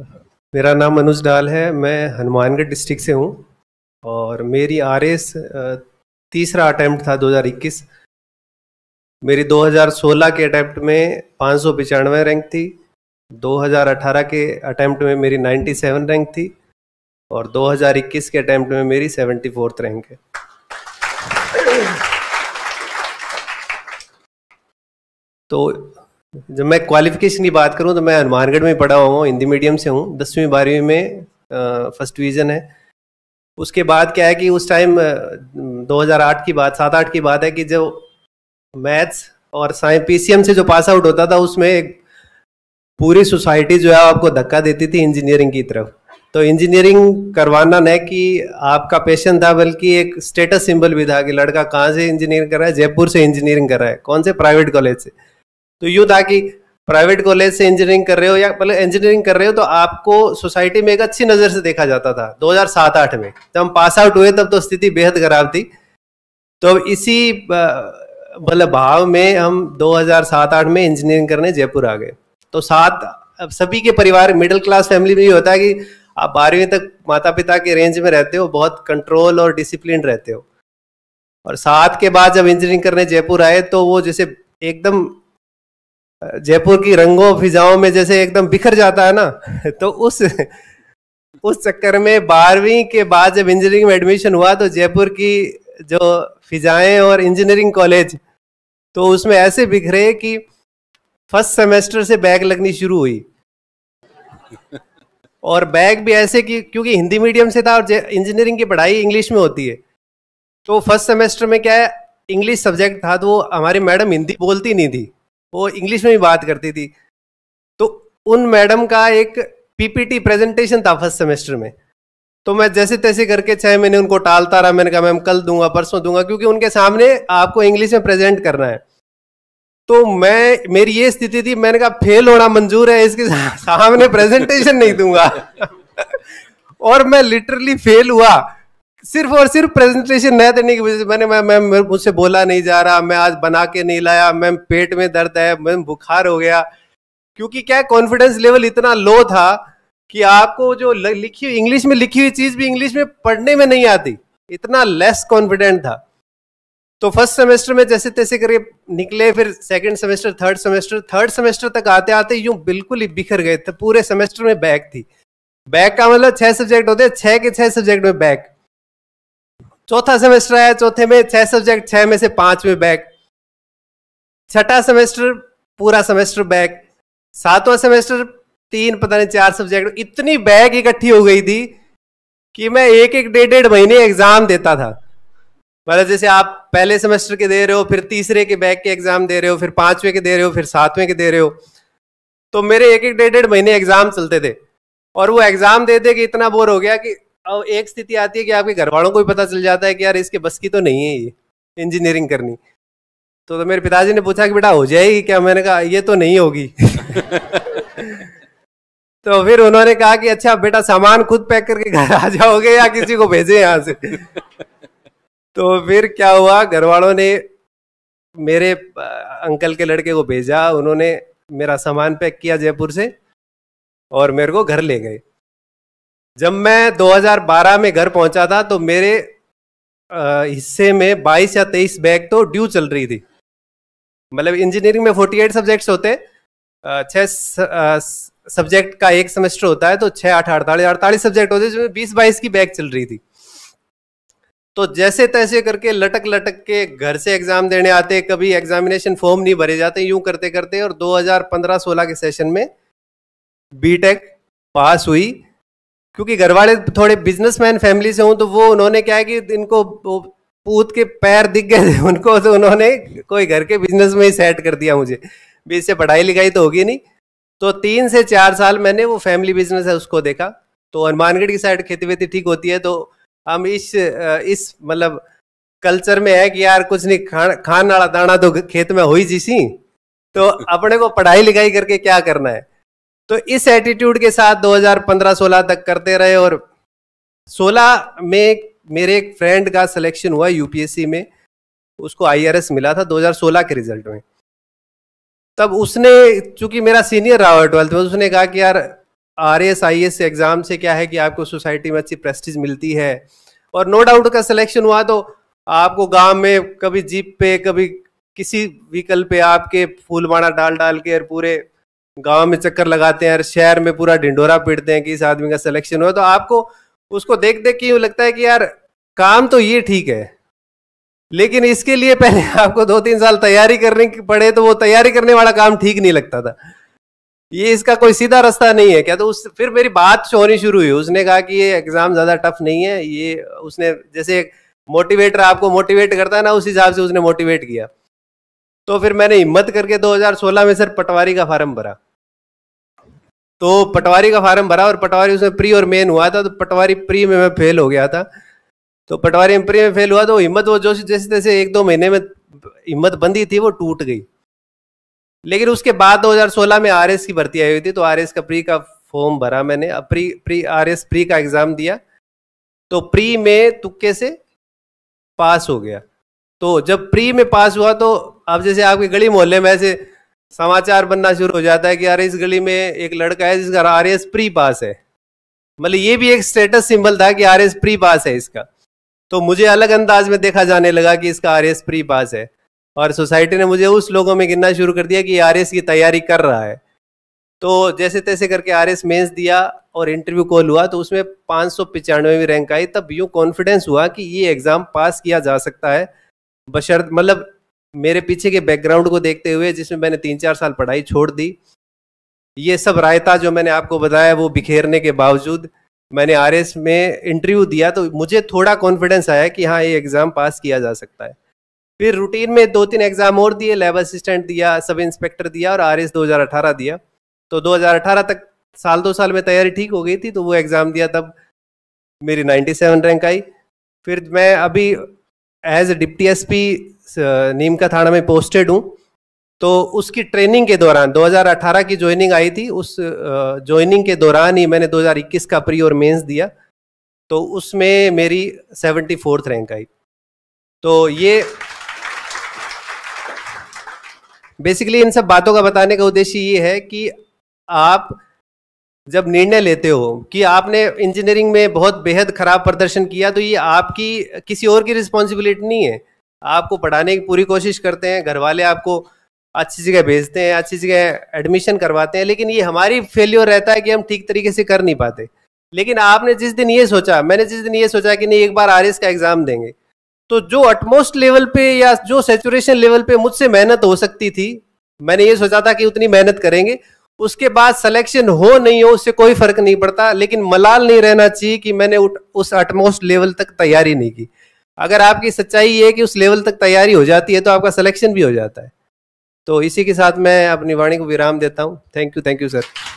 मेरा नाम अनुज डाल है मैं हनुमानगढ़ डिस्ट्रिक्ट से हूँ और मेरी आर एस तीसरा अटैम्प्ट था 2021 मेरी 2016 के अटैम्प्ट में पाँच सौ पचानवे रैंक थी 2018 के अटैम्प्ट में मेरी 97 रैंक थी और 2021 के अटैम्प्ट में मेरी सेवेंटी फोर्थ रैंक है तो जब मैं क्वालिफिकेशन की बात करूं तो मैं हनुमानगढ़ में पढ़ा हुआ हूं हिंदी मीडियम से हूँ दसवीं बारहवीं में फर्स्ट डिवीज़न है उसके बाद क्या है कि उस टाइम 2008 की बात सात आठ की बात है कि जो मैथ्स और साइंस पी से जो पास आउट होता था उसमें एक पूरी सोसाइटी जो है आपको धक्का देती थी इंजीनियरिंग की तरफ तो इंजीनियरिंग करवाना न कि आपका पैशन था बल्कि एक स्टेटस सिंबल भी था कि लड़का कहाँ से इंजीनियरिंग कर रहा है जयपुर से इंजीनियरिंग कर रहा है कौन से प्राइवेट कॉलेज से तो यूं था कि प्राइवेट कॉलेज से इंजीनियरिंग कर रहे हो या मतलब इंजीनियरिंग कर रहे हो तो आपको सोसाइटी में एक अच्छी नज़र से देखा जाता था 2007-8 में जब हम पास आउट हुए तब तो स्थिति बेहद खराब थी तो अब इसी मतलब भाव में हम 2007-8 में इंजीनियरिंग करने जयपुर आ गए तो सात अब सभी के परिवार मिडिल क्लास फैमिली में ये होता है कि आप बारहवीं तक माता पिता के रेंज में रहते हो बहुत कंट्रोल और डिसिप्लिन रहते हो और सात के बाद जब इंजीनियरिंग करने जयपुर आए तो वो जैसे एकदम जयपुर की रंगों फिजाओं में जैसे एकदम बिखर जाता है ना तो उस उस चक्कर में बारहवीं के बाद जब इंजीनियरिंग में एडमिशन हुआ तो जयपुर की जो फिजाएं और इंजीनियरिंग कॉलेज तो उसमें ऐसे बिखरे कि फर्स्ट सेमेस्टर से बैग लगनी शुरू हुई और बैग भी ऐसे कि क्योंकि हिंदी मीडियम से था और इंजीनियरिंग की पढ़ाई इंग्लिश में होती है तो फर्स्ट सेमेस्टर में क्या है इंग्लिश सब्जेक्ट था तो हमारी मैडम हिंदी बोलती नहीं थी वो इंग्लिश में भी बात करती थी तो उन मैडम का एक पीपीटी प्रेजेंटेशन था फर्स्ट सेमेस्टर में तो मैं जैसे तैसे करके छह महीने उनको टालता रहा मैंने कहा मैम कल दूंगा परसों दूंगा क्योंकि उनके सामने आपको इंग्लिश में प्रेजेंट करना है तो मैं मेरी ये स्थिति थी मैंने कहा फेल होना मंजूर है इसके सामने प्रेजेंटेशन नहीं दूंगा और मैं लिटरली फेल हुआ सिर्फ और सिर्फ प्रेजेंटेशन न देने की वजह से मैंने मैम मैम मुझसे बोला नहीं जा रहा मैं आज बना के नहीं लाया मैम पेट में दर्द है मैम बुखार हो गया क्योंकि क्या कॉन्फिडेंस लेवल इतना लो था कि आपको जो लिखी हुई इंग्लिश में लिखी हुई चीज भी इंग्लिश में पढ़ने में नहीं आती इतना लेस कॉन्फिडेंट था तो फर्स्ट सेमेस्टर में जैसे तैसे करके निकले फिर second semester third semester third semester तक आते आते यूं बिल्कुल ही बिखर गए थे पूरे सेमेस्टर में बैक थी बैक का मतलब छह सब्जेक्ट होते छह के छह सब्जेक्ट में बैक चौथा सेमेस्टर आया चौथे में छह सब्जेक्ट छह में से पांच में बैक छठा सेमेस्टर पूरा सेमेस्टर बैक सातवां सेमेस्टर तीन पता नहीं चार सब्जेक्ट इतनी बैग इकट्ठी हो गई थी कि मैं एक एक डेढ़ डेढ़ महीने एग्जाम देता था मतलब जैसे आप पहले सेमेस्टर के दे रहे हो फिर तीसरे के बैक के एग्जाम दे रहे हो फिर पांचवें के दे रहे हो फिर सातवें के दे रहे हो तो मेरे एक एक डेढ़ डेढ़ महीने एग्जाम चलते थे और वो एग्जाम दे दे के इतना बोर हो गया कि और एक स्थिति आती है कि आपके घर वालों को भी पता चल जाता है कि यार इसके बस की तो नहीं है ये इंजीनियरिंग करनी तो, तो मेरे पिताजी ने पूछा कि बेटा हो जाएगी क्या मैंने कहा ये तो नहीं होगी तो फिर उन्होंने कहा कि अच्छा बेटा सामान खुद पैक करके घर आ जाओगे या किसी को भेजे यहाँ से तो फिर क्या हुआ घर वालों ने मेरे अंकल के लड़के को भेजा उन्होंने मेरा सामान पैक किया जयपुर से और मेरे को घर ले गए जब मैं 2012 में घर पहुंचा था तो मेरे हिस्से में 22 या 23 बैग तो ड्यू चल रही थी मतलब इंजीनियरिंग में 48 सब्जेक्ट्स होते छः सब्जेक्ट का एक सेमेस्टर होता है तो छः आठ अड़तालीस अड़तालीस सब्जेक्ट होते जिसमें बीस बाईस की बैग चल रही थी तो जैसे तैसे करके लटक लटक के घर से एग्जाम देने आते कभी एग्जामिनेशन फॉर्म नहीं भरे जाते यूं करते करते और 2015-16 के सेशन में बीटेक पास हुई क्योंकि घर वाले थोड़े बिजनेसमैन फैमिली से हूं तो वो उन्होंने क्या है कि इनको पूत के पैर दिख गए थे उनको तो उन्होंने कोई घर के बिजनेस में ही सेट कर दिया मुझे भी इससे पढ़ाई लिखाई तो होगी नहीं तो तीन से चार साल मैंने वो फैमिली बिजनेस है उसको देखा तो हनुमानगढ़ की साइड खेती वेती ठीक होती है तो हम इस इस मतलब कल्चर में है कि यार कुछ नहीं खान खान दाना तो खेत में हो ही जिसी तो अपने को पढ़ाई लिखाई करके क्या करना है तो इस एटीट्यूड के साथ 2015-16 तक करते रहे और 16 में मेरे एक फ्रेंड का सिलेक्शन हुआ यूपीएससी में उसको आईआरएस मिला था 2016 के रिजल्ट में तब उसने चूंकि मेरा सीनियर रहा है ट्वेल्थ में तो उसने कहा कि यार R S I S exam से क्या है कि आपको सोसाइटी में अच्छी प्रेस्टीज मिलती है और नो डाउट का सिलेक्शन हुआ तो आपको गांव में कभी जीप पे कभी किसी व्हीकल पे आपके फूल बाड़ा डाल डाल के और पूरे गांव में चक्कर लगाते हैं शहर में पूरा ढिंडोरा पीटते हैं कि इस आदमी का सिलेक्शन हुआ तो आपको उसको देख देख के यूँ लगता है कि यार काम तो ये ठीक है लेकिन इसके लिए पहले आपको दो तीन साल तैयारी करने की पड़े तो वो तैयारी करने वाला काम ठीक नहीं लगता था ये इसका कोई सीधा रास्ता नहीं है क्या तो उस फिर मेरी बात तो होनी शुरू हुई उसने कहा कि ये एग्जाम ज़्यादा टफ नहीं है ये उसने जैसे एक मोटिवेटर आपको मोटिवेट करता है ना उस हिसाब से उसने मोटिवेट किया तो फिर मैंने हिम्मत करके 2016 में सर पटवारी का फार्म भरा तो पटवारी का फार्म भरा और पटवारी उसमें प्री और मेन हुआ था तो पटवारी प्री में मैं फेल हो गया था तो पटवारी में प्री में फेल हुआ तो हिम्मत वो जोश जैसे तैसे एक दो महीने में हिम्मत बंदी थी वो टूट गई लेकिन उसके बाद 2016 में आर की भर्ती आई हुई थी तो आर का प्री का फॉर्म भरा मैंने अब प्री प्री आर प्री का एग्जाम दिया तो प्री में तुक्के से पास हो गया तो जब प्री में पास हुआ तो अब जैसे आपके गली मोहल्ले में ऐसे समाचार बनना शुरू हो जाता है कि यार इस गली में एक लड़का है जिसका आर एस प्री पास है मतलब ये भी एक स्टेटस सिंबल था कि आर एस प्री पास है इसका तो मुझे अलग अंदाज में देखा जाने लगा कि इसका आर एस प्री पास है और सोसाइटी ने मुझे उस लोगों में गिनना शुरू कर दिया कि आर एस की तैयारी कर रहा है तो जैसे तैसे करके आर एस मेन्स दिया और इंटरव्यू कॉल हुआ तो उसमें पाँच सौ पिचानवेवी रैंक आई तब यूँ कॉन्फिडेंस हुआ कि ये एग्ज़ाम पास किया जा सकता है बशर्त मतलब मेरे पीछे के बैकग्राउंड को देखते हुए जिसमें मैंने तीन चार साल पढ़ाई छोड़ दी ये सब रायता जो मैंने आपको बताया वो बिखेरने के बावजूद मैंने आर में इंटरव्यू दिया तो मुझे थोड़ा कॉन्फिडेंस आया कि हाँ ये एग्ज़ाम पास किया जा सकता है फिर रूटीन में दो तीन एग्ज़ाम और दिए लैब असिस्टेंट दिया सब इंस्पेक्टर दिया और आर एस दिया तो 2018 तक साल दो साल में तैयारी ठीक हो गई थी तो वो एग्ज़ाम दिया तब मेरी 97 रैंक आई फिर मैं अभी एज डिप्टी एसपी नीम का थाना में पोस्टेड हूँ तो उसकी ट्रेनिंग के दौरान 2018 की ज्वाइनिंग आई थी उस ज्वाइनिंग के दौरान ही मैंने 2021 का प्री और मेंस दिया तो उसमें मेरी सेवेंटी फोर्थ रैंक आई तो ये बेसिकली इन सब बातों का बताने का उद्देश्य ये है कि आप जब निर्णय लेते हो कि आपने इंजीनियरिंग में बहुत बेहद खराब प्रदर्शन किया तो ये आपकी किसी और की रिस्पॉन्सिबिलिटी नहीं है आपको पढ़ाने की पूरी कोशिश करते हैं घर वाले आपको अच्छी जगह भेजते हैं अच्छी जगह एडमिशन करवाते हैं लेकिन ये हमारी फेल्योर रहता है कि हम ठीक तरीके से कर नहीं पाते लेकिन आपने जिस दिन ये सोचा मैंने जिस दिन ये सोचा कि नहीं एक बार आर का एग्ज़ाम देंगे तो जो अटमोस्ट लेवल पे या जो सेचुरेशन लेवल पे मुझसे मेहनत हो सकती थी मैंने ये सोचा था कि उतनी मेहनत करेंगे उसके बाद सिलेक्शन हो नहीं हो उससे कोई फर्क नहीं पड़ता लेकिन मलाल नहीं रहना चाहिए कि मैंने उस अटमोस्ट लेवल तक तैयारी नहीं की अगर आपकी सच्चाई ये कि उस लेवल तक तैयारी हो जाती है तो आपका सिलेक्शन भी हो जाता है तो इसी के साथ मैं अपनी वाणी को विराम देता हूँ thank you thank you sir